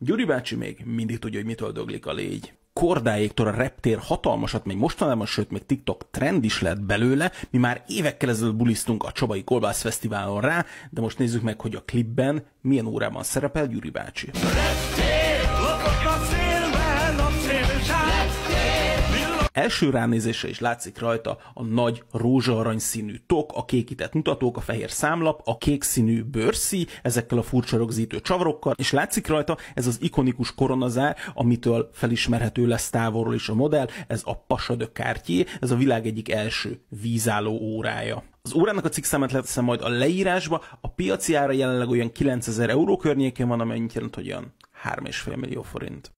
Gyuri bácsi még mindig tudja, hogy mitől döglik a légy. Kordáéktól a reptér hatalmasat még mostanában, sőt még TikTok trend is lett belőle. Mi már évekkel ezelőtt bulisztunk a Csabai Kolbász Fesztiválon rá, de most nézzük meg, hogy a klipben milyen órában szerepel Gyuri bácsi. Reptér! Első ránézésre is látszik rajta a nagy rózsaarany színű tok, a kékített mutatók, a fehér számlap, a kék színű bőrszí, ezekkel a furcsa rögzítő csavarokkal, és látszik rajta ez az ikonikus koronazár, amitől felismerhető lesz távolról is a modell, ez a Pasadö kártyé, ez a világ egyik első vízálló órája. Az órának a cikkszámát leteszem majd a leírásba, a piaci ára jelenleg olyan 9000 euró környékén van, amennyit jelent, hogy olyan 3,5 millió forint.